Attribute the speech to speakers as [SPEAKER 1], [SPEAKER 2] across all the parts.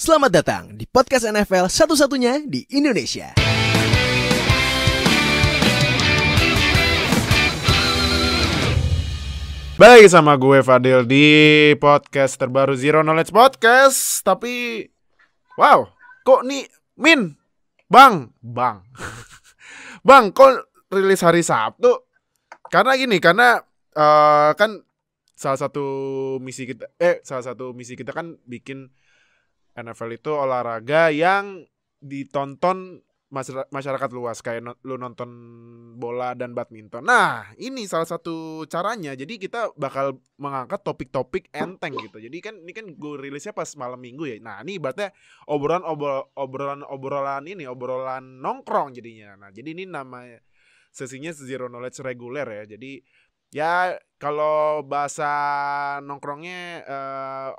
[SPEAKER 1] Selamat datang di podcast NFL satu-satunya di Indonesia.
[SPEAKER 2] Baik sama gue Fadil di podcast terbaru Zero Knowledge Podcast. Tapi wow, kok nih Min, Bang, Bang. bang, kok rilis hari Sabtu? Karena gini, karena uh, kan salah satu misi kita eh salah satu misi kita kan bikin NFL itu olahraga yang ditonton masyarakat luas kayak lu nonton bola dan badminton. Nah, ini salah satu caranya. Jadi kita bakal mengangkat topik-topik enteng gitu. Jadi kan ini kan gue rilisnya pas malam minggu ya. Nah, ini ibaratnya obrolan obrolan obrolan ini obrolan nongkrong jadinya. Nah, jadi ini nama sesinya zero knowledge reguler ya. Jadi ya kalau bahasa nongkrongnya uh,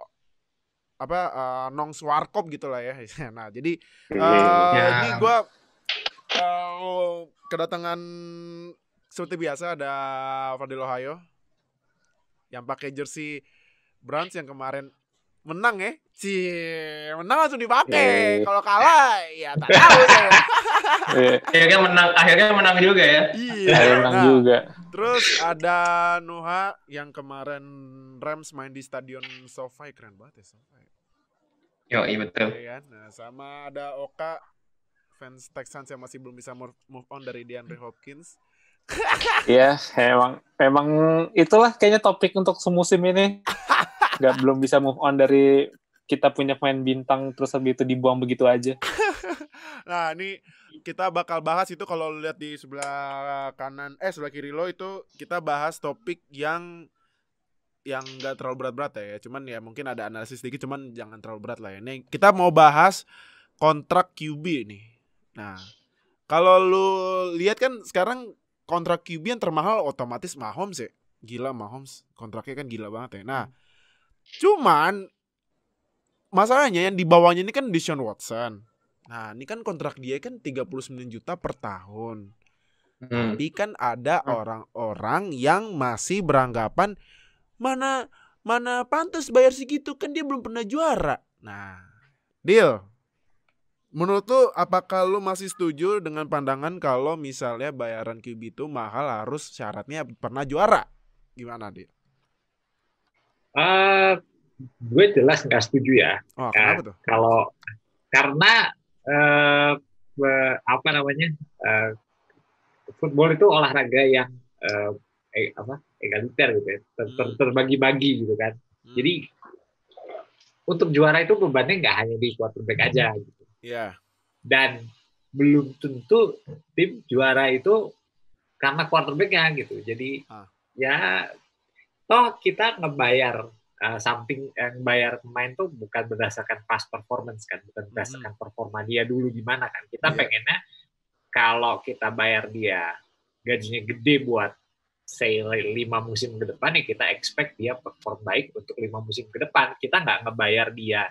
[SPEAKER 2] apa uh, nong swarkop gitulah ya. nah, jadi uh, ya. ini gue uh, kedatangan seperti biasa ada Fadil Ohio yang pakai jersey Browns yang kemarin menang ya. Si menang langsung dipakai. Iya, iya, iya. Kalau kalah ya tak tahu saya.
[SPEAKER 1] akhirnya menang akhirnya menang juga ya. Iya. menang nah, juga.
[SPEAKER 2] Terus ada Nuha yang kemarin Rams main di stadion SoFi keren banget ya SoFi. Yo, iya betul. Kan? Nah, sama ada Oka fans Texans yang masih belum bisa move on dari DeAndre Hopkins.
[SPEAKER 1] Iya, emang emang itulah kayaknya topik untuk semusim ini. Gak belum bisa move on dari kita punya pemain bintang terus habis itu dibuang begitu aja.
[SPEAKER 2] nah, ini kita bakal bahas itu kalau lihat di sebelah kanan eh sebelah kiri lo itu kita bahas topik yang yang nggak terlalu berat-berat ya, cuman ya mungkin ada analisis sedikit, cuman jangan terlalu berat lah ya. Ini kita mau bahas kontrak QB ini. Nah, kalau lu lihat kan sekarang kontrak QB yang termahal otomatis Mahomes ya. Gila Mahomes, kontraknya kan gila banget ya. Nah, cuman masalahnya yang di bawahnya ini kan Deshaun Watson. Nah, ini kan kontrak dia kan 39 juta per tahun. Hmm. Tapi kan ada hmm. orang-orang yang masih beranggapan Mana mana pantas bayar segitu kan dia belum pernah juara. Nah, deal. Menurut lu apakah lu masih setuju dengan pandangan kalau misalnya bayaran QB itu mahal harus syaratnya pernah juara? Gimana, Dil?
[SPEAKER 1] Uh, eh, gue jelas nggak setuju ya. Oh, ya, kenapa tuh? Kalau karena uh, apa namanya uh, football itu olahraga yang uh, eh, apa egaliter gitu ya, ter ter hmm. terbagi-bagi gitu kan. Hmm. Jadi untuk juara itu bebannya nggak hanya di quarterback hmm. aja gitu. Yeah. Dan belum tentu tim juara itu karena quarterbacknya gitu. Jadi ah. ya toh kita ngebayar uh, eh, samping yang eh, bayar pemain tuh bukan berdasarkan pas performance kan, bukan berdasarkan hmm. performa dia dulu gimana kan. Kita yeah. pengennya kalau kita bayar dia gajinya gede buat say lima musim ke depan ya kita expect dia perform baik untuk lima musim ke depan kita nggak ngebayar dia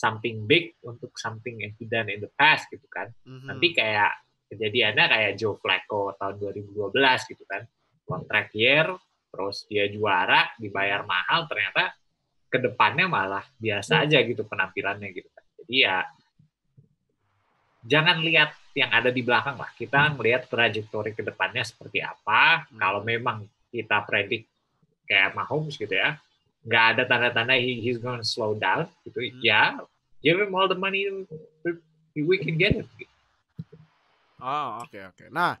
[SPEAKER 1] something big untuk something yang he in the past gitu kan mm-hmm. nanti kayak kejadiannya kayak Joe Flacco tahun 2012 gitu kan kontrak year terus dia juara dibayar mahal ternyata ke depannya malah biasa mhm. aja gitu penampilannya gitu kan jadi ya jangan lihat yang ada di belakang lah. Kita hmm. melihat trajektori ke depannya seperti apa. Hmm. Kalau memang kita predik kayak Mahomes gitu ya, nggak ada tanda-tanda he, he's going to slow down gitu. Hmm. Ya, give him all the
[SPEAKER 2] money we can get it. Oh, oke okay, oke. Okay. Nah,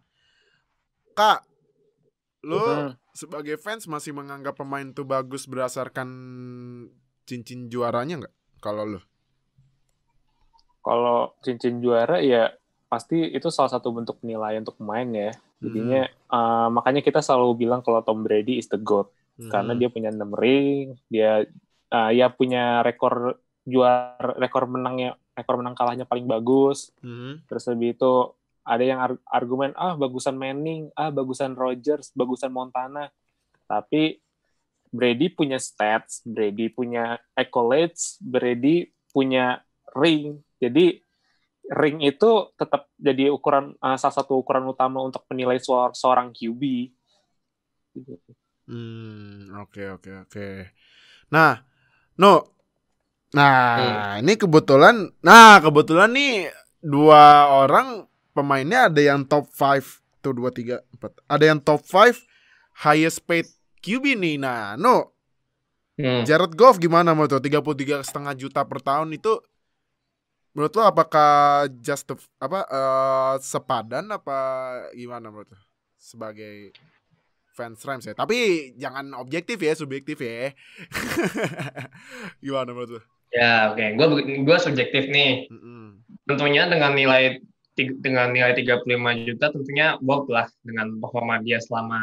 [SPEAKER 2] Kak, lu sebagai fans masih menganggap pemain itu bagus berdasarkan cincin juaranya nggak? Kalau lu?
[SPEAKER 1] Kalau cincin juara ya pasti itu salah satu bentuk penilaian untuk pemain ya. Jadinya hmm. uh, makanya kita selalu bilang kalau Tom Brady is the goat hmm. karena dia punya 6 ring, dia uh, ya punya rekor juara rekor menangnya rekor menang kalahnya paling bagus. Hmm. Terus lebih itu ada yang arg argumen ah bagusan Manning, ah bagusan Rogers, bagusan Montana. Tapi Brady punya stats, Brady punya accolades, Brady punya ring. Jadi ring itu tetap jadi ukuran uh, salah satu ukuran utama untuk menilai suara, seorang QB.
[SPEAKER 2] Gitu. Hmm, oke oke oke. Nah, no. Nah, hmm. ini kebetulan nah kebetulan nih dua orang pemainnya ada yang top five tuh dua tiga empat. Ada yang top five highest paid QB nih. Nah, no. Hmm. Jared Goff gimana mau tuh tiga setengah juta per tahun itu Menurut lo apakah just apa uh, sepadan apa gimana menurut lo sebagai fans Rams ya? Tapi jangan objektif ya, subjektif ya. gimana menurut lo? Ya oke, okay. gue gue subjektif
[SPEAKER 1] nih. Mm -hmm. Tentunya dengan nilai dengan nilai 35 juta tentunya Bob lah dengan performa dia selama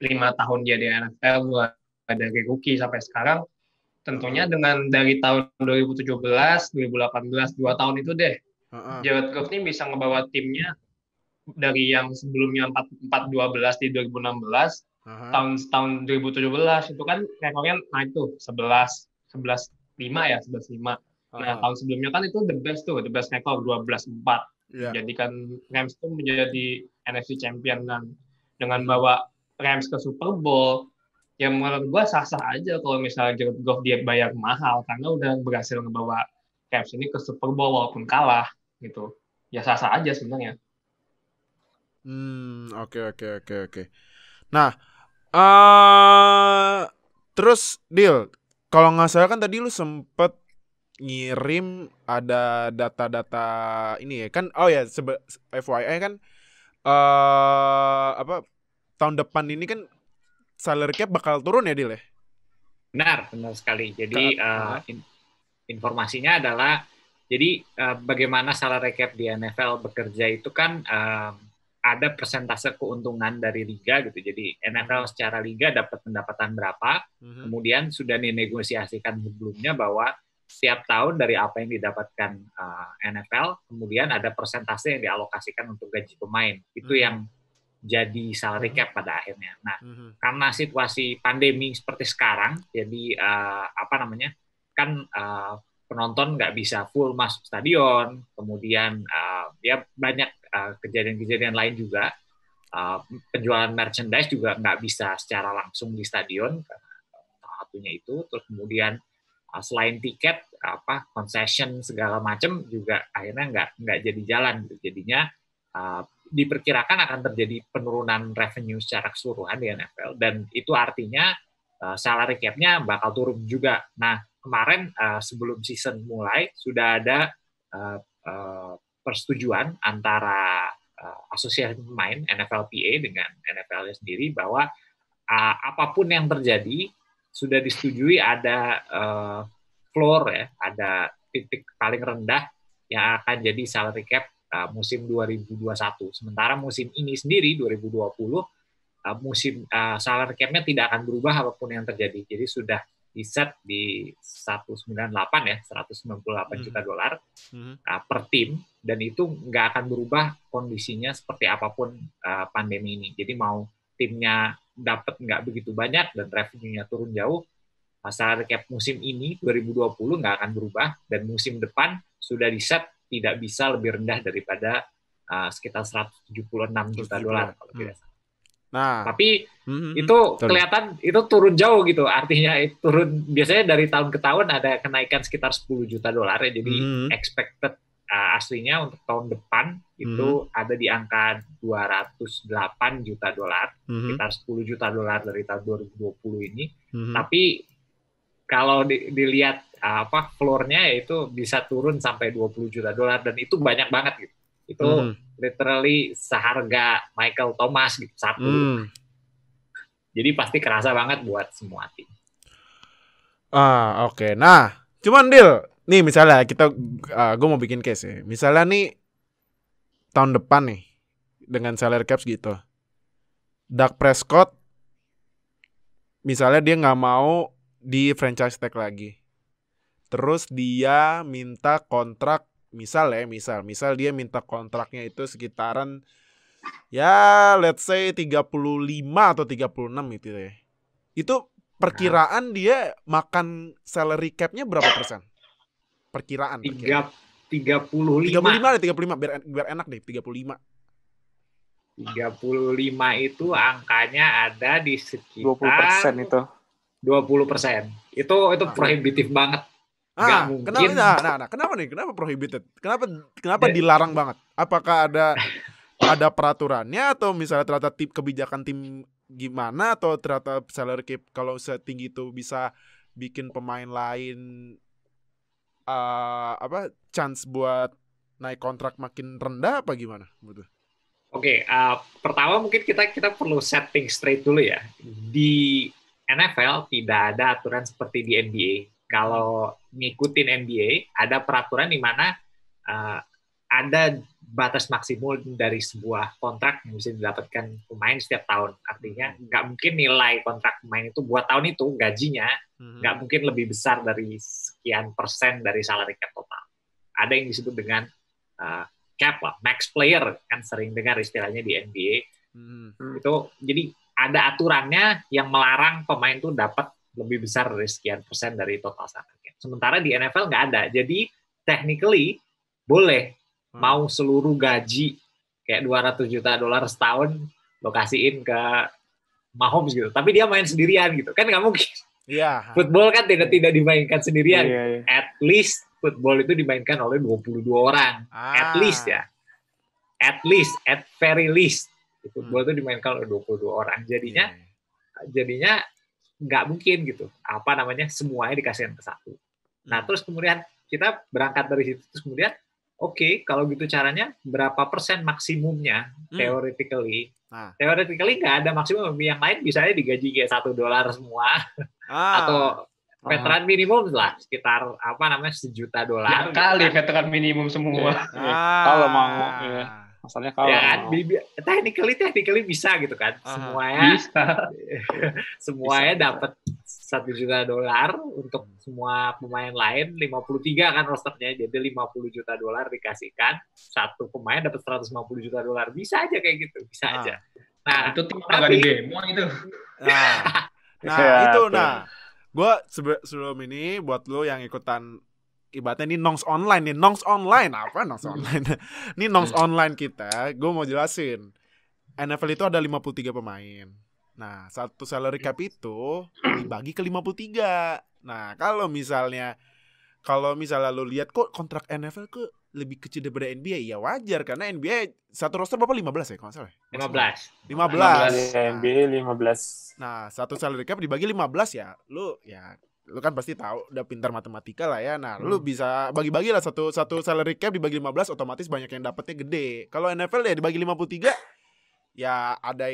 [SPEAKER 1] lima tahun dia di NFL gue dari rookie sampai sekarang Tentunya dengan dari tahun 2017, 2018, dua tahun itu deh. Uh-huh. Jared Goff ini bisa ngebawa timnya dari yang sebelumnya 4-12 di 2016, uh-huh. tahun tahun 2017 itu kan rekornya naik tuh 11 11 5 ya, 11 5. Uh-huh. Nah, tahun sebelumnya kan itu the best tuh, the best rekor 12 4. Yeah. Jadikan Rams itu menjadi NFC champion dan dengan bawa Rams ke Super Bowl, ya menurut gue sah-sah aja kalau misalnya Jared Goff dia bayar mahal karena udah berhasil ngebawa Cavs ini ke Super Bowl walaupun kalah gitu. Ya sah-sah aja sebenarnya.
[SPEAKER 2] Hmm, oke okay, oke okay, oke okay, oke. Okay. Nah, uh, terus deal kalau nggak salah kan tadi lu sempet ngirim ada data-data ini ya kan oh ya yeah, FYI kan uh, apa tahun depan ini kan salary cap bakal turun ya, Dile? Ya? Benar, benar
[SPEAKER 1] sekali. Jadi uh, in, informasinya adalah jadi uh, bagaimana salary cap di NFL bekerja itu kan uh, ada persentase keuntungan dari liga gitu. Jadi NFL hmm. secara liga dapat pendapatan berapa, uh-huh. kemudian sudah dinegosiasikan sebelumnya bahwa setiap tahun dari apa yang didapatkan uh, NFL, kemudian ada persentase yang dialokasikan untuk gaji pemain. Itu hmm yang jadi salary hmm. cap pada akhirnya. Nah, mm-hmm. karena situasi pandemi seperti sekarang, jadi uh, apa namanya kan uh, penonton nggak bisa full masuk stadion, kemudian uh, ya banyak uh, kejadian-kejadian lain juga. Uh, penjualan merchandise juga nggak bisa secara langsung di stadion salah satunya itu terus kemudian uh, selain tiket apa concession segala macam juga akhirnya nggak nggak jadi jalan jadinya uh, diperkirakan akan terjadi penurunan revenue secara keseluruhan di NFL dan itu artinya uh, salary cap-nya bakal turun juga. Nah, kemarin uh, sebelum season mulai sudah ada uh, uh, persetujuan antara uh, asosiasi pemain NFLPA dengan nfl sendiri bahwa uh, apapun yang terjadi sudah disetujui ada uh, floor ya, ada titik paling rendah yang akan jadi salary cap uh, musim 2021. Sementara musim ini sendiri 2020 uh, musim uh, salary cap-nya tidak akan berubah apapun yang terjadi. Jadi sudah di set di 198 ya 198 hmm. juta dolar hmm. uh, per tim dan itu nggak akan berubah kondisinya seperti apapun uh, pandemi ini. Jadi mau timnya dapat nggak begitu banyak dan revenue-nya turun jauh, uh, salary cap musim ini 2020 nggak akan berubah dan musim depan sudah di set tidak bisa lebih rendah daripada uh, sekitar 176 juta dolar kalau hmm. tidak salah. Nah, tapi mm-hmm. itu hmm. kelihatan itu turun jauh gitu. Artinya itu turun biasanya dari tahun ke tahun ada kenaikan sekitar 10 juta dolar ya. Jadi hmm expected uh, aslinya untuk tahun depan itu hmm ada di angka 208 juta dolar, hmm sekitar 10 juta dolar dari tahun 2020 ini. hmm Tapi kalau di, dilihat apa floornya yaitu bisa turun sampai 20 juta dolar dan itu banyak banget gitu itu hmm. literally seharga Michael Thomas gitu satu hmm. jadi pasti kerasa banget buat semua tim
[SPEAKER 2] ah oke okay. nah cuman deal nih misalnya kita uh, ah, gue mau bikin case ya misalnya nih tahun depan nih dengan salary caps gitu Dak Prescott misalnya dia nggak mau di franchise tag lagi Terus dia minta kontrak misal ya, misal misal dia minta kontraknya itu sekitaran ya let's say 35 atau 36 gitu ya. Itu perkiraan nah. dia makan salary capnya berapa persen? Perkiraan. Tiga,
[SPEAKER 1] puluh lima. perkiraan.
[SPEAKER 2] 35. 35 deh, 35 biar, biar enak deh tiga Tiga puluh lima. puluh
[SPEAKER 1] lima itu angkanya ada di sekitar persen itu. Dua puluh persen, Itu itu prohibitif banget Ah, kenapa nah, nah,
[SPEAKER 2] nah, kenapa nih? Kenapa prohibited? Kenapa kenapa Dan, dilarang banget? Apakah ada ada peraturannya atau misalnya ternyata tip kebijakan tim gimana atau ternyata salary cap kalau setinggi itu bisa bikin pemain lain uh, apa chance buat naik kontrak makin rendah apa gimana Oke,
[SPEAKER 1] okay, uh, pertama mungkin kita kita perlu setting straight dulu ya. Di NFL tidak ada aturan seperti di NBA kalau ngikutin NBA ada peraturan di mana uh, ada batas maksimum dari sebuah kontrak yang bisa didapatkan pemain setiap tahun. Artinya hmm. nggak mungkin nilai kontrak pemain itu buat tahun itu gajinya hmm. nggak mungkin lebih besar dari sekian persen dari salary cap total. Ada yang disebut dengan uh, cap lah, max player kan sering dengar istilahnya di NBA. Hmm. Itu jadi ada aturannya yang melarang pemain itu dapat lebih besar dari sekian persen dari total salary Sementara di NFL nggak ada. Jadi technically boleh hmm. mau seluruh gaji kayak 200 juta dolar setahun lokasiin ke Mahomes gitu. Tapi dia main sendirian gitu. Kan nggak mungkin. Iya. Football kan tidak iya. tidak dimainkan sendirian. ya, ya. At least football itu dimainkan oleh 22 orang. Ah. At least ya. At least, at very least hmm. football hmm. itu dimainkan oleh 22 orang. Jadinya iya, iya. jadinya nggak mungkin gitu apa namanya semuanya dikasihkan ke satu nah hmm. terus kemudian kita berangkat dari situ terus kemudian oke okay, kalau gitu caranya berapa persen maksimumnya hmm. theoretically nah. theoretically nggak ada maksimum yang lain misalnya digaji kayak satu dolar semua ah. atau
[SPEAKER 2] ah. veteran ah.
[SPEAKER 1] minimum lah sekitar apa namanya sejuta dolar kali veteran minimum semua ah. kalau mau ya masalahnya kalau Ya kan? Technically, technically bisa gitu kan. Uh, semuanya bisa. semuanya dapat satu juta dolar untuk semua pemain lain 53 kan rosternya jadi 50 juta dolar dikasihkan satu pemain dapat 150 juta dolar bisa aja kayak gitu bisa ah. nah. aja nah itu tim tapi, demo itu nah, nah, nah, nah iya, itu nah
[SPEAKER 2] gue sebelum ini buat lo yang ikutan ibaratnya ini nongs online nih nongs online apa nongs hmm. online ini nongs hmm. online kita gue mau jelasin NFL itu ada 53 pemain nah satu salary cap hmm. itu dibagi ke 53 nah kalau misalnya kalau misalnya lo lihat kok kontrak NFL kok lebih kecil daripada NBA ya wajar karena NBA satu roster berapa 15 ya kalau salah 15 15, 15. Nah, NBA 15 nah satu salary cap dibagi 15 ya lu ya lu kan pasti tahu udah pintar matematika lah ya. Nah, hmm. lu bisa bagi-bagi lah satu satu salary cap dibagi 15 otomatis banyak yang dapatnya gede. Kalau NFL ya dibagi 53 ya ada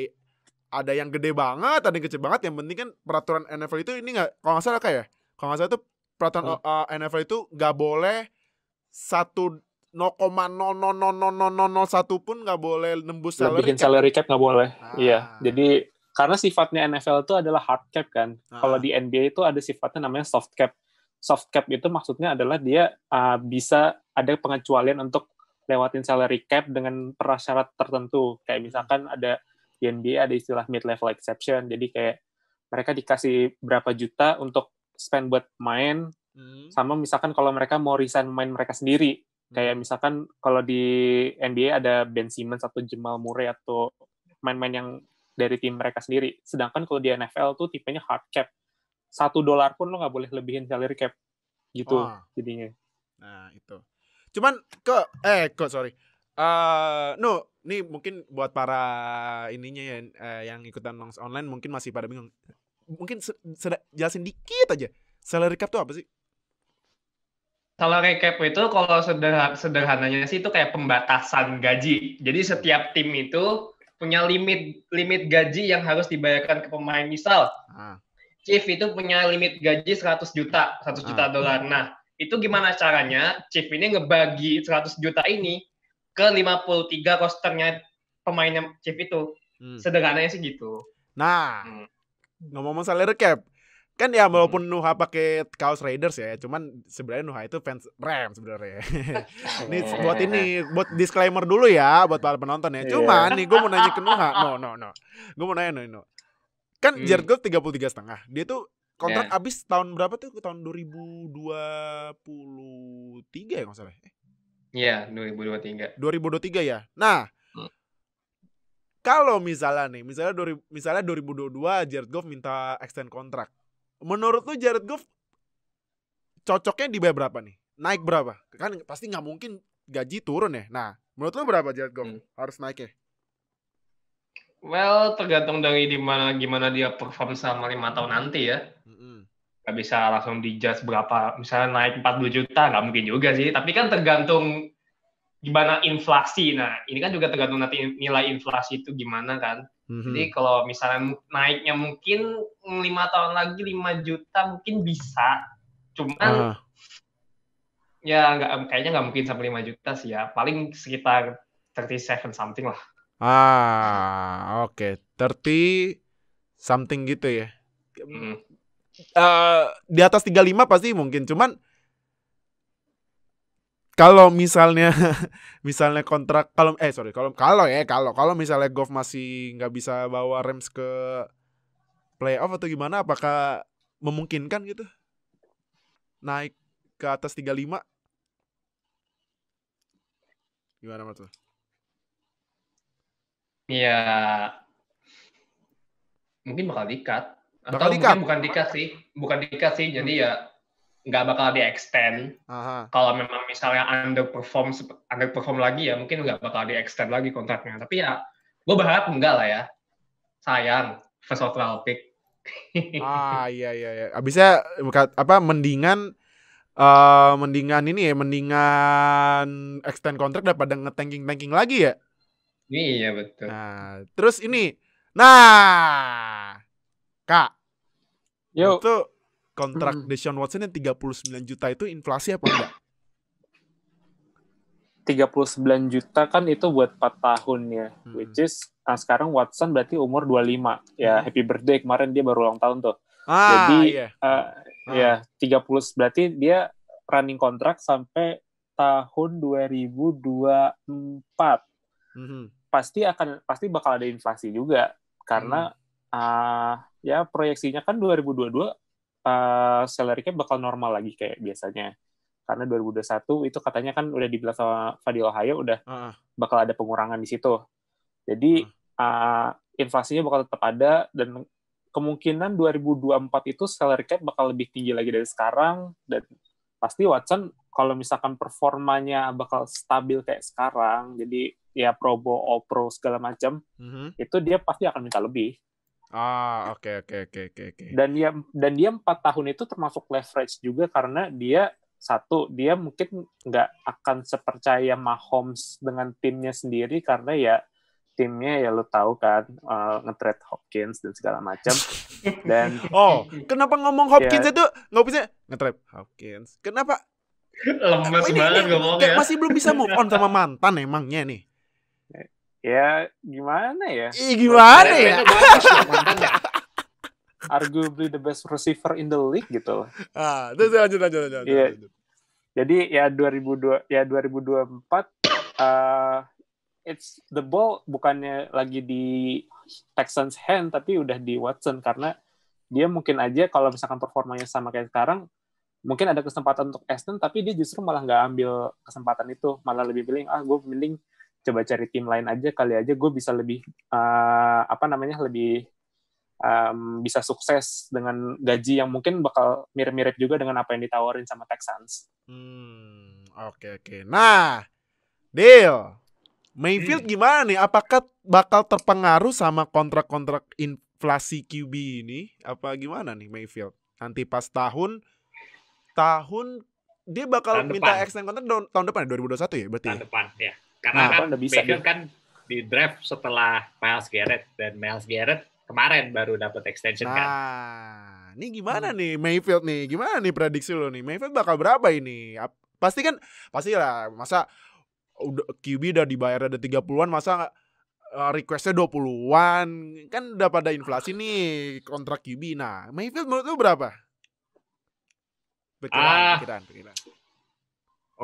[SPEAKER 2] ada yang gede banget, ada yang kecil banget. Yang penting kan peraturan NFL itu ini nggak kalau nggak salah kayak ya? kalau nggak salah itu peraturan oh. uh, eh, eh, NFL itu nggak boleh satu 0,0000001 pun nggak boleh nembus salary Bikin cap. salary cap
[SPEAKER 1] nggak boleh. Ah. Iya. Jadi karena sifatnya NFL itu adalah hard cap kan. Uh-huh. Kalau di NBA itu ada sifatnya namanya soft cap. Soft cap itu maksudnya adalah dia uh, bisa ada pengecualian untuk lewatin salary cap dengan prasyarat tertentu. Kayak hmm. misalkan ada di NBA ada istilah mid level exception. Jadi kayak mereka dikasih berapa juta untuk spend buat main hmm. sama misalkan kalau mereka mau resign main mereka sendiri kayak hmm. misalkan kalau di NBA ada Ben Simmons atau Jamal Murray atau main-main yang dari tim mereka sendiri. Sedangkan kalau di NFL tuh tipenya hard cap. Satu dolar
[SPEAKER 2] pun lo nggak boleh lebihin salary cap gitu oh. jadinya. Nah itu. Cuman ke eh kok sorry. Uh, no, ini mungkin buat para ininya ya uh, yang ikutan longs online mungkin masih pada bingung. Mungkin jelasin dikit aja. Salary cap tuh apa sih?
[SPEAKER 1] Kalau recap itu kalau sederhan sederhananya sih itu kayak pembatasan gaji. Jadi setiap tim itu punya limit limit gaji yang harus dibayarkan ke pemain misal ah. Chief itu punya limit gaji 100 juta 100 juta ah. dolar nah itu gimana caranya Chief ini ngebagi 100 juta ini ke 53 rosternya pemainnya Chief itu hmm. sederhananya sih gitu
[SPEAKER 2] nah hmm. ngomong-ngomong salary cap kan ya walaupun hmm. Nuha pakai kaos Raiders ya, cuman sebenarnya Nuha itu fans Rams sebenarnya. ini buat ini buat disclaimer dulu ya buat para penonton ya. Iya. Cuman nih gue mau nanya ke Nuha. No no no. Gue mau nanya no no. Kan hmm. Jared Goff tiga puluh tiga setengah. Dia tuh kontrak yeah. abis tahun berapa tuh? Tahun dua dua ribu puluh tiga ya nggak salah. Eh. Iya, yeah, 2023. tiga ya. Nah, hmm. kalau misalnya nih, misalnya ribu misalnya 2022 Jared Goff minta extend kontrak menurut lu Jared Goff cocoknya di berapa nih? Naik berapa? Kan pasti nggak mungkin gaji turun ya. Nah, menurut lu berapa Jared Goff hmm. harus ya
[SPEAKER 1] Well, tergantung dari dimana, gimana dia perform selama lima tahun nanti ya. Mm-hmm. Gak bisa langsung dijudge berapa, misalnya naik 40 juta, nggak mungkin juga sih. Tapi kan tergantung gimana inflasi. Nah, ini kan juga tergantung nanti nilai inflasi itu gimana kan. Mm-hmm. Jadi kalau misalnya naiknya mungkin lima tahun lagi lima juta mungkin bisa. Cuman uh. ya nggak kayaknya nggak mungkin sampai lima juta sih ya. Paling sekitar thirty seven something lah.
[SPEAKER 2] Ah, oke. Okay. 30 something gitu ya. Mm. Uh, di atas tiga lima pasti mungkin. Cuman kalau misalnya misalnya kontrak kalau eh sorry kalau kalau ya kalau kalau misalnya Golf masih nggak bisa bawa Rams ke playoff atau gimana apakah memungkinkan gitu naik ke atas 35 gimana mas
[SPEAKER 1] Iya mungkin bakal dikat atau bakal dikat. mungkin bukan dikat sih bukan dikat sih jadi ya nggak bakal di extend. Kalau memang misalnya underperform underperform lagi ya mungkin nggak bakal di extend lagi kontraknya. Tapi ya gue berharap enggak lah ya. Sayang first overall pick.
[SPEAKER 2] ah iya iya iya. Abisnya apa mendingan uh, mendingan ini ya mendingan extend kontrak daripada ngetanking tanking lagi ya. Iya betul. Nah, terus ini. Nah, Kak. Yo. Itu kontrak hmm. Deshaun Watson yang 39 juta itu inflasi apa enggak?
[SPEAKER 1] 39 juta kan itu buat 4 tahun ya, hmm. which is nah sekarang Watson berarti umur 25. Ya happy birthday kemarin dia baru ulang tahun tuh.
[SPEAKER 2] Ah, Jadi iya.
[SPEAKER 1] Uh, ah. ya 30 berarti dia running kontrak sampai tahun 2024. Hmm. Pasti akan pasti bakal ada inflasi juga karena hmm. uh, ya proyeksinya kan 2022 uh, salary cap bakal normal lagi kayak biasanya. Karena 2021 itu katanya kan udah dibilang sama Fadil Ohio udah uh. bakal ada pengurangan di situ. Jadi uh. Uh, inflasinya bakal tetap ada dan kemungkinan 2024 itu salary cap bakal lebih tinggi lagi dari sekarang dan pasti Watson kalau misalkan performanya bakal stabil kayak sekarang jadi ya Probo, Opro segala macam mm -hmm. itu dia pasti akan minta lebih
[SPEAKER 2] Ah, oke okay, oke okay, oke okay, oke okay.
[SPEAKER 1] Dan dia dan dia empat tahun itu termasuk leverage juga karena dia satu dia mungkin nggak akan sepercaya Mahomes dengan timnya sendiri karena ya timnya ya lo tahu kan
[SPEAKER 2] uh, eh, ngetret Hopkins dan segala macam dan oh kenapa ngomong Hopkins ya, itu nggak bisa ngetrade Hopkins kenapa lemes banget ngomongnya masih belum bisa move on sama mantan emangnya nih ya gimana ya? Ih, gimana ya? ya, ya.
[SPEAKER 1] Arguably the best receiver in the league gitu.
[SPEAKER 2] Ah, itu ya, lanjut lanjut lanjut. Iya.
[SPEAKER 1] Jadi ya 2002 ya 2024
[SPEAKER 2] uh, it's
[SPEAKER 1] the ball bukannya lagi di Texans hand tapi udah di Watson karena dia mungkin aja kalau misalkan performanya sama kayak sekarang mungkin ada kesempatan untuk Aston tapi dia justru malah nggak ambil kesempatan itu malah lebih pilih ah gue pilih coba cari tim lain aja kali aja gue bisa lebih uh, apa namanya lebih um, bisa sukses dengan gaji yang mungkin bakal mirip-mirip juga dengan apa yang ditawarin sama Texans.
[SPEAKER 2] Hmm, oke okay, oke. Okay. Nah, deal. Mayfield hmm. gimana nih? Apakah bakal terpengaruh sama kontrak-kontrak inflasi QB ini? Apa gimana nih Mayfield? Nanti pas tahun tahun dia bakal tahun minta extend kontrak tahun, depan ya? depan 2021 ya berarti. Tahun ya? depan
[SPEAKER 1] ya. Karena nah, kan bisa, Baker ya. kan di draft setelah Miles Garrett dan Miles Garrett kemarin baru dapat extension kan? nah,
[SPEAKER 2] kan. ini gimana hmm. nih Mayfield nih? Gimana nih prediksi lo nih? Mayfield bakal berapa ini? Pasti kan pasti lah masa udah QB udah dibayar ada 30-an masa eh, requestnya dua puluhan kan udah pada inflasi nih kontrak QB. Nah, Mayfield menurut lu berapa?
[SPEAKER 1] Pikiran, ah, pikiran, pikiran. Oke,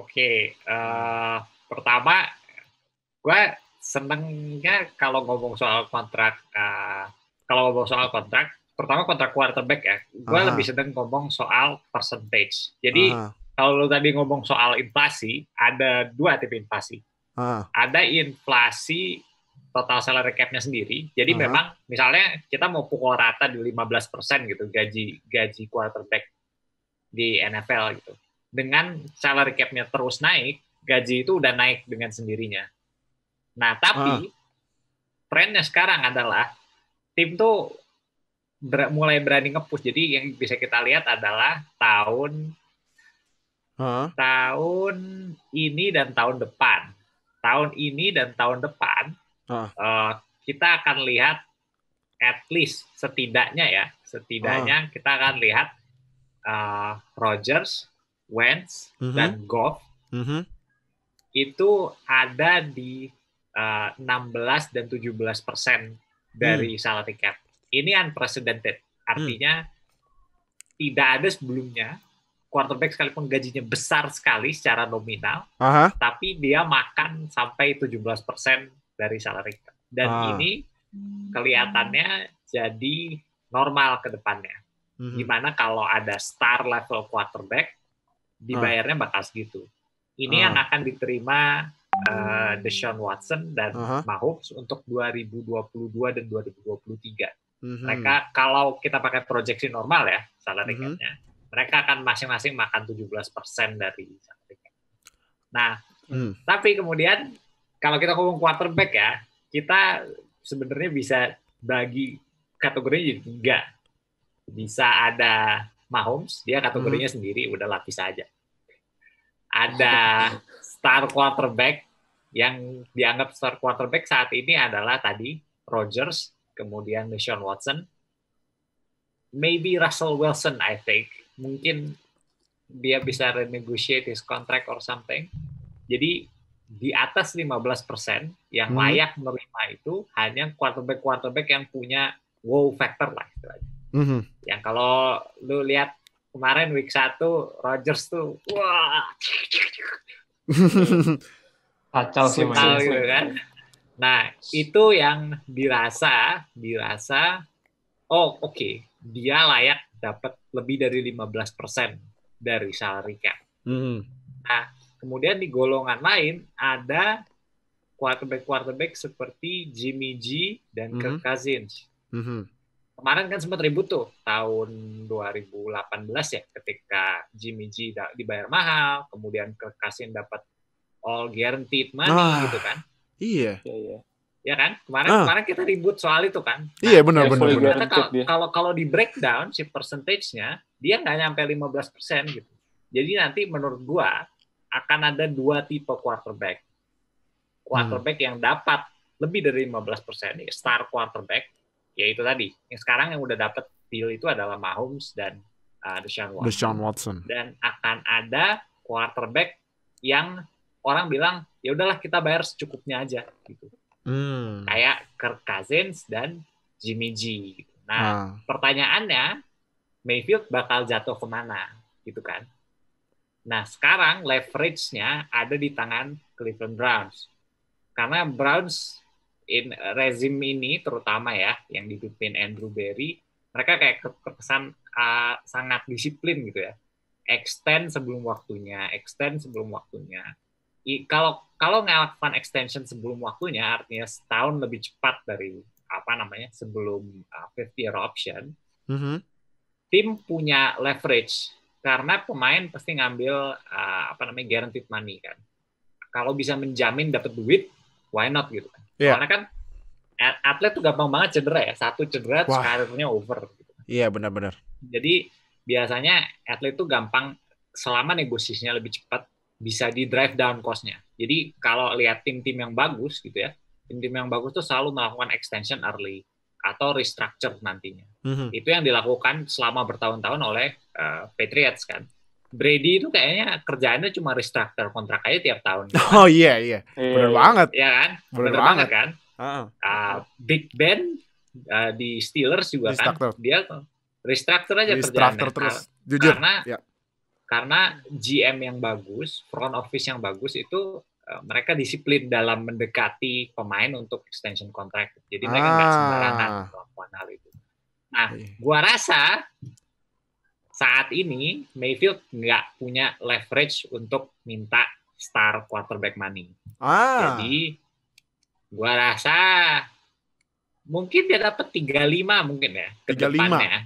[SPEAKER 1] okay. uh, eh, pertama gue senengnya kalau ngomong soal kontrak uh, kalau ngomong soal kontrak pertama kontrak quarterback ya gue lebih seneng ngomong soal percentage jadi Aha. kalau lo tadi ngomong soal inflasi ada dua tipe inflasi Aha. ada inflasi total salary cap-nya sendiri. Jadi uh memang misalnya kita mau pukul rata di 15% gitu gaji gaji quarterback di NFL gitu. Dengan salary cap-nya terus naik, gaji itu udah naik dengan sendirinya. Nah, tapi uh. Ah. trennya sekarang adalah tim tuh ber mulai berani ngepush. Jadi yang bisa kita lihat adalah tahun uh. tahun ini dan tahun depan. Tahun ini dan tahun depan uh. Uh, kita akan lihat at least setidaknya ya, setidaknya uh. kita akan lihat uh, eh, Rogers, Wentz, uh mhm. -huh. dan Goff uh mhm. -huh. itu ada di uh, eh, 16 dan 17 persen dari hmm. salah tiket. Ini unprecedented, artinya hmm. tidak ada sebelumnya quarterback sekalipun gajinya besar sekali secara nominal, Aha. tapi dia makan sampai 17 persen dari salary cap. Dan ah. ini kelihatannya jadi normal ke depannya. hmm Gimana kalau ada star level quarterback
[SPEAKER 2] dibayarnya
[SPEAKER 1] ah. bakal segitu. Ini ah. yang akan diterima uh, Deshaun Watson dan uh -huh. Mahomes untuk 2022 dan 2023. Mm huh Mereka kalau kita pakai proyeksi normal ya salah mhm. uh-huh. mereka akan masing-masing makan 17% dari salary cap. Nah, uh-huh. tapi kemudian kalau kita ngomong quarterback ya, kita sebenarnya bisa bagi kategorinya jadi tiga. Bisa ada Mahomes, dia kategorinya -hmm. sendiri udah lapis aja. Ada star quarterback yang dianggap star quarterback saat ini adalah tadi Rogers, kemudian Sean Watson, maybe Russell Wilson I think mungkin dia bisa renegotiate his contract or something. Jadi di atas 15% yang hmm. layak menerima itu hanya quarterback-quarterback yang punya wow factor lah istilahnya. Mm -hmm. Yang kalau lu lihat kemarin week 1 Rogers tuh wah
[SPEAKER 2] kacau sih gitu kan
[SPEAKER 1] nah itu yang dirasa dirasa oh oke okay, dia layak dapat lebih dari 15% dari salary cap mm. nah kemudian di golongan lain ada quarterback quarterback seperti Jimmy G dan mm -hmm. Kirk Cousins mm -hmm kemarin kan sempat ribut tuh tahun 2018 ya ketika Jimmy G dibayar mahal, kemudian Kirk yang dapat all guaranteed money ah, gitu kan.
[SPEAKER 2] Iya. Iya,
[SPEAKER 1] Ya kan? Kemarin ah. kemarin kita ribut soal itu kan. Iya, nah, iya, benar ya, benar. Ternyata kalau, kalau di breakdown si percentage-nya dia nggak nyampe 15% gitu. Jadi nanti menurut gua akan ada dua tipe quarterback. Quarterback hmm. yang dapat lebih dari 15% persen star quarterback ya itu tadi yang sekarang yang udah dapet deal itu adalah Mahomes dan uh, Deshaun Watson.
[SPEAKER 2] Deshaun Watson.
[SPEAKER 1] Dan akan ada quarterback yang orang bilang ya udahlah kita bayar secukupnya aja gitu.
[SPEAKER 2] Hmm.
[SPEAKER 1] Kayak Kirk Cousins dan Jimmy G. Gitu. Nah, ah. pertanyaannya Mayfield bakal jatuh kemana gitu kan? Nah, sekarang leverage-nya ada di tangan Cleveland Browns. Karena Browns in rezim ini terutama ya yang dipimpin Andrew Berry mereka kayak terkesan uh, sangat disiplin gitu ya extend sebelum waktunya extend sebelum waktunya I, kalau kalau ngelakukan extension sebelum waktunya artinya setahun lebih cepat dari apa namanya sebelum uh, year option mm -hmm. tim punya leverage karena pemain pasti ngambil uh, apa namanya guaranteed money kan kalau bisa menjamin dapat duit why not gitu kan. Yeah. Karena kan atlet tuh gampang banget cedera ya. Satu cedera terus karirnya over gitu.
[SPEAKER 2] Iya, yeah, benar-benar.
[SPEAKER 1] Jadi biasanya atlet tuh gampang selama negosiasinya lebih cepat bisa di drive down cost-nya. Jadi kalau lihat tim-tim yang bagus gitu ya, tim-tim yang bagus tuh selalu melakukan extension early atau restructure nantinya. Mm -hmm. Itu yang dilakukan selama bertahun-tahun oleh uh, Patriots kan. Brady itu kayaknya kerjaannya cuma restructure kontrak aja tiap tahun. Kan? Oh
[SPEAKER 2] iya iya, iya. benar yeah. banget. Iya kan, benar banget. banget kan.
[SPEAKER 1] Uh-uh. Uh, Big Ben uh, di Steelers juga kan? restructure. kan, dia restructure aja restructure kerjaannya. terus. Karena, Jujur. Karena yeah. karena GM yang bagus, front office yang bagus itu uh, mereka disiplin dalam mendekati pemain untuk extension kontrak. Jadi mereka nggak ah. sembarangan melakukan hal itu. Nah, iya. gua rasa saat ini Mayfield nggak punya leverage untuk minta star quarterback money. Ah. Jadi gua rasa mungkin dia dapat 35 mungkin ya ke 35. depannya.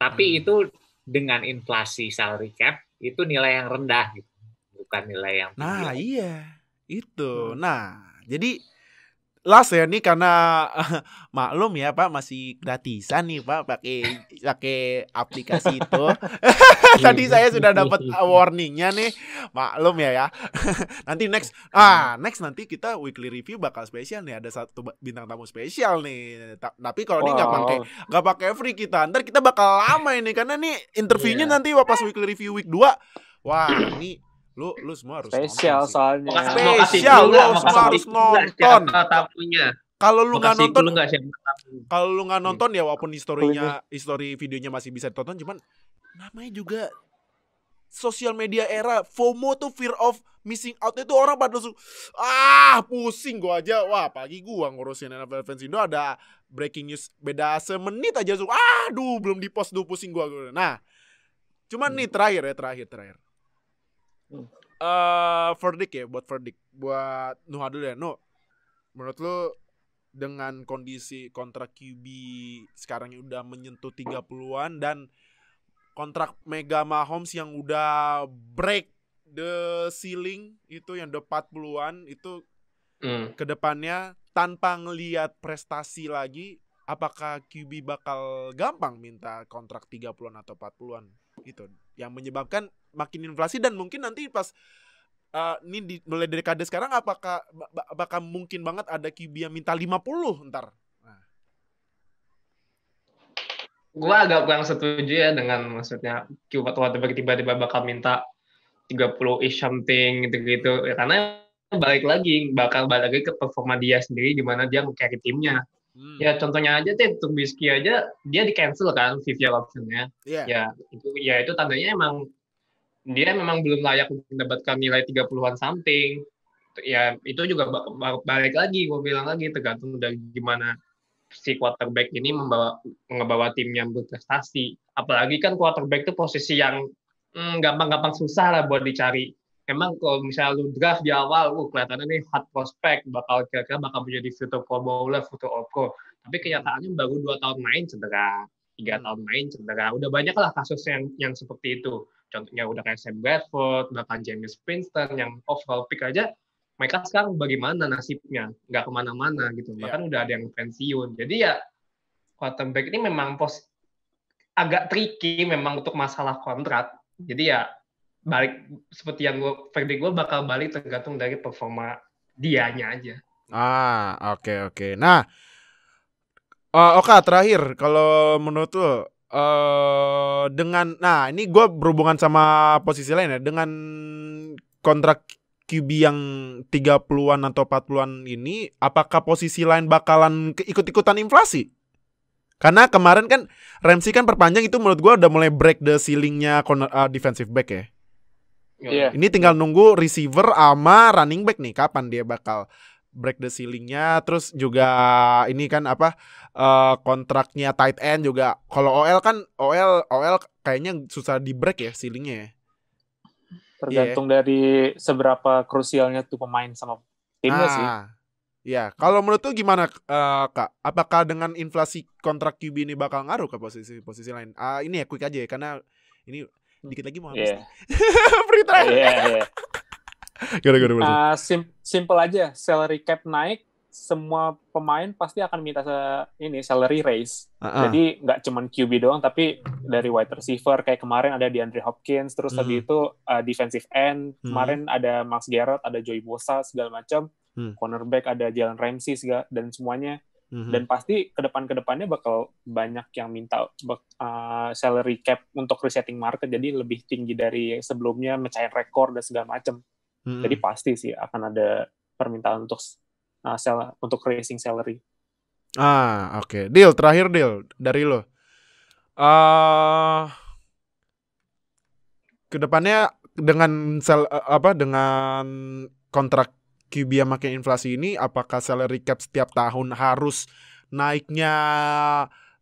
[SPEAKER 1] Tapi hmm. itu dengan inflasi salary cap itu nilai yang rendah gitu. Bukan nilai yang
[SPEAKER 2] tinggi. Nah, iya. Itu. Hmm. Nah, jadi last ya nih karena maklum ya Pak masih gratisan nih Pak pakai pakai aplikasi itu. Tadi saya sudah dapat warningnya nih. Maklum ya ya. nanti next ah next nanti kita weekly review bakal spesial nih ada satu bintang tamu spesial nih. tapi kalau wow. ini nggak pakai nggak pakai free kita. Ntar kita bakal lama ini karena nih interviewnya yeah. nanti pas weekly review week 2. Wah, ini lu lu semua harus spesial soalnya spesial lu semua harus nonton tamunya kalau lu nggak nonton kalau lu nggak hmm. nonton ya walaupun historinya histori videonya masih bisa ditonton cuman namanya juga sosial media era FOMO tuh fear of missing out itu orang pada langsung ah pusing gua aja wah pagi gua ngurusin NFL fans Indo ada breaking news beda semenit aja langsung aduh belum dipost tuh pusing gua nah cuman hmm. nih terakhir ya terakhir terakhir Hmm. Eh uh, verdict ya buat verdict buat Nuh dulu ya. Nuh, menurut lu dengan kondisi kontrak QB sekarang yang udah menyentuh 30-an dan kontrak Mega Mahomes yang udah break the ceiling itu yang udah 40-an itu mm. kedepannya tanpa ngelihat prestasi lagi apakah QB bakal gampang minta kontrak 30-an atau 40-an? gitu yang menyebabkan makin inflasi dan mungkin nanti pas uh, ini di, mulai dari kade sekarang apakah apakah mungkin banget ada QB yang minta 50 ntar? Nah.
[SPEAKER 1] Gue agak kurang setuju ya dengan maksudnya QB waktu tiba-tiba bakal minta 30 ish something gitu-gitu ya karena balik lagi bakal balik lagi ke performa dia sendiri gimana dia nge-carry timnya. Ya, hmm. Ya contohnya aja tuh Trubisky aja dia di cancel kan fifth optionnya. Yeah. Ya itu ya itu tandanya emang dia memang belum layak mendapatkan nilai 30-an something. Ya itu juga balik lagi gue bilang lagi tergantung dari gimana si quarterback ini membawa ngebawa tim yang berprestasi. Apalagi kan quarterback itu posisi yang hmm, gampang-gampang hmm, susah lah buat dicari emang kalau misalnya lu draft di awal, uh, kelihatannya nih hot prospect, bakal kira-kira bakal menjadi future pro bowler, future all pro. Tapi kenyataannya baru dua tahun main cedera, tiga hmm. tahun main cedera. Udah banyak lah kasus yang, yang seperti itu. Contohnya udah kayak Sam Bradford, bahkan James Princeton yang overall pick aja, mereka sekarang bagaimana nasibnya? Nggak kemana-mana gitu. Iya. Bahkan yeah. udah ada yang pensiun. Jadi ya quarterback ini memang pos agak tricky memang untuk masalah kontrak. Jadi ya balik seperti yang gue verdi gue bakal balik tergantung dari performa
[SPEAKER 2] dianya aja. Ah, oke okay, oke. Okay. Nah, uh, eh, okay, terakhir kalau menurut lo uh, eh, dengan nah ini gue berhubungan sama posisi lain ya dengan kontrak QB yang 30-an atau 40-an ini apakah posisi lain bakalan ikut-ikutan inflasi? Karena kemarin kan Ramsey kan perpanjang itu menurut gue udah mulai break the ceilingnya uh, defensive back ya. Yeah. Iya. Ini tinggal nunggu receiver ama running back nih kapan dia bakal break the ceilingnya terus juga ini kan apa uh, kontraknya tight end juga kalau OL kan OL OL kayaknya susah di break ya ceilingnya ya? tergantung yeah.
[SPEAKER 1] dari seberapa krusialnya tuh pemain
[SPEAKER 2] sama timnya ah. sih ya kalau menurut tuh gimana uh, kak apakah dengan inflasi kontrak QB ini bakal ngaruh ke posisi posisi lain uh, ini ya quick aja ya karena ini Dikit lagi mau habis yeah. Free trial. Yeah, yeah. gara -gara uh,
[SPEAKER 1] sim simple aja, salary cap naik, semua pemain pasti akan minta se ini salary raise. Uh -uh. Jadi nggak cuman QB doang, tapi dari wide receiver kayak kemarin ada di Andre Hopkins, terus hmm. tadi itu uh, defensive end, hmm. kemarin ada Max Garrett, ada Joey Bosa segala macam, hmm. cornerback ada Jalen Ramsey segala, dan semuanya hmm Dan pasti ke depan ke depannya bakal banyak yang minta uh, salary cap untuk resetting market jadi lebih tinggi dari sebelumnya mencair rekor dan segala macam. Mm-hmm. Jadi pasti sih akan ada permintaan untuk uh, sel untuk raising salary.
[SPEAKER 2] Ah, oke. Okay. Deal terakhir deal dari lo. Uh, depannya dengan sel, eh, apa dengan kontrak QB makin inflasi ini apakah salary cap setiap tahun harus naiknya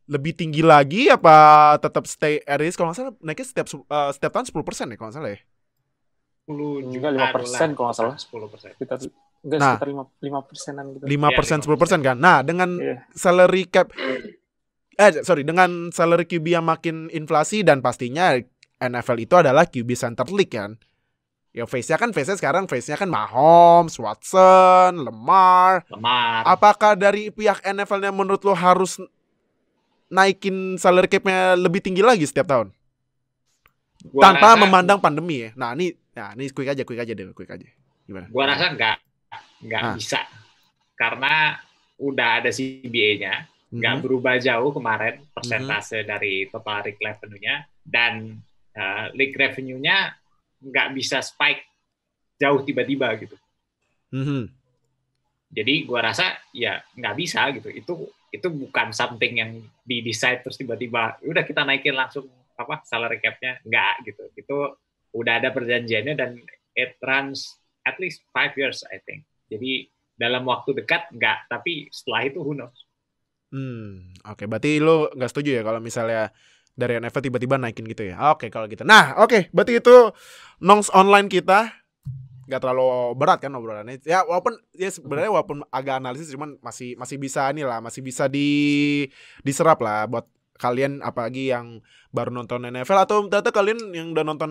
[SPEAKER 2] lebih tinggi lagi apa tetap stay at risk kalau nggak salah naiknya setiap uh, setiap tahun sepuluh persen ya kalau nggak salah ya 10 juga 5 persen kalau nggak salah 10 persen kita enggak nah, lima persenan gitu. iya, lima persen sepuluh persen kan nah dengan yeah. salary cap eh sorry dengan salary QB yang makin inflasi dan pastinya NFL itu adalah QB center league kan Ya face-nya kan face-nya sekarang face-nya kan Mahomes, Watson, Lemar. Lemar. Apakah dari pihak NFL-nya menurut lo harus naikin salary cap-nya lebih tinggi lagi setiap tahun? Gua Tanpa rasa, memandang pandemi ya. Nah, ini nah ini quick aja, quick aja deh, quick aja. Gimana?
[SPEAKER 1] Gua rasa enggak enggak ah. bisa. Karena udah ada CBA-nya, nggak -hmm. berubah jauh kemarin mhm. persentase -hmm. dari total league revenue-nya dan uh, league revenue-nya nggak bisa spike jauh tiba-tiba gitu. Mm -hmm. Jadi gue rasa ya nggak bisa gitu. Itu itu bukan something yang di decide terus tiba-tiba udah kita naikin langsung apa salary capnya nggak gitu. Itu udah ada perjanjiannya dan it runs at least five years I think. Jadi dalam waktu dekat nggak, tapi setelah itu who knows.
[SPEAKER 2] Hmm, oke. Okay. Berarti lo nggak setuju ya kalau misalnya dari NFL tiba-tiba naikin gitu ya. Oke, okay, kalau gitu. Nah, oke, okay, berarti itu nongs online kita nggak terlalu berat kan obrolannya. Ya walaupun ya sebenarnya walaupun agak analisis cuman masih masih bisa nih lah, masih bisa di diserap lah buat kalian apalagi yang baru nonton NFL atau ternyata kalian yang udah nonton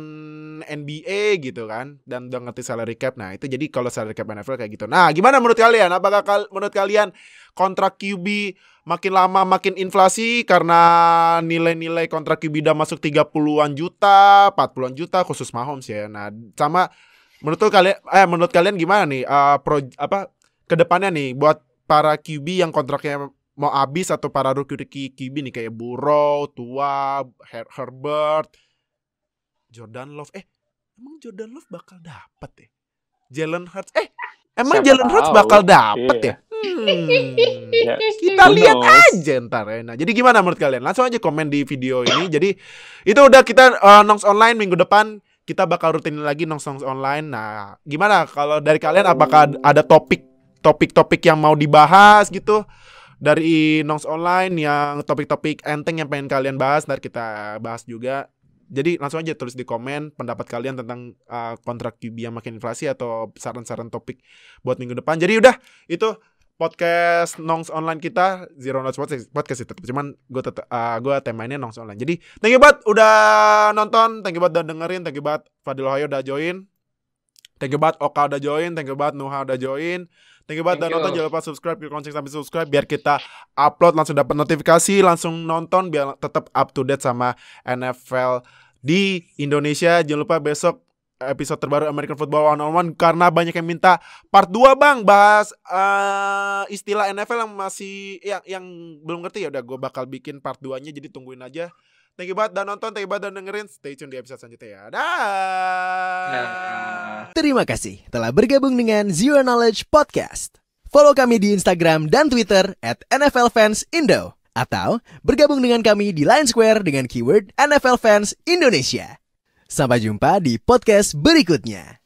[SPEAKER 2] NBA gitu kan dan udah ngerti salary cap. Nah, itu jadi kalau salary cap NFL kayak gitu. Nah, gimana menurut kalian? Apakah kal menurut kalian kontrak QB makin lama makin inflasi karena nilai-nilai kontrak QB udah masuk 30-an juta, 40-an juta khusus Mahomes ya. Nah, sama menurut kalian eh menurut kalian gimana nih uh, pro apa kedepannya nih buat para QB yang kontraknya mau abis atau para rookie-rookie QB nih kayak Burrow, Tua, Her Herbert, Jordan Love. Eh, emang Jordan Love bakal dapet ya? Jalen Hurts. Eh, emang Siapa Jalen Hurts bakal dapet yeah. ya? Hmm. Ya. Kita lihat aja ntar ya. Nah, jadi gimana menurut kalian? Langsung aja komen di video ini. Jadi itu udah kita uh, nongs online minggu depan kita bakal rutin lagi nongs nongs online. Nah, gimana kalau dari kalian apakah ada topik topik-topik yang mau dibahas gitu? dari Nongs Online yang topik-topik enteng yang pengen kalian bahas ntar kita bahas juga. Jadi langsung aja tulis di komen pendapat kalian tentang uh, kontrak QB yang makin inflasi atau saran-saran topik buat minggu depan. Jadi udah itu podcast Nongs Online kita Zero Knowledge Podcast, podcast itu cuman gue tetap uh, ah, gue temanya Nongs Online. Jadi thank you banget udah nonton, thank you banget udah dengerin, thank you banget Fadil Hoyo udah join. Thank you banget Oka udah join, thank you banget Nuha udah join. Thank you banget dan nonton jangan lupa subscribe, klik lonceng sampai subscribe biar kita upload langsung dapat notifikasi, langsung nonton biar tetap up to date sama NFL di Indonesia. Jangan lupa besok episode terbaru American Football One on One karena banyak yang minta part 2 bang bahas uh, istilah NFL yang masih yang yang belum ngerti ya udah gue bakal bikin part 2 nya jadi tungguin aja Thank you banget dan nonton, thank you banget dan dengerin. Stay tune di episode selanjutnya ya. Dah. Terima kasih telah bergabung dengan Zero
[SPEAKER 1] Knowledge Podcast. Follow kami di Instagram dan Twitter at NFL Fans Indo atau bergabung dengan kami di Line Square dengan keyword NFL Fans Indonesia. Sampai jumpa di podcast berikutnya.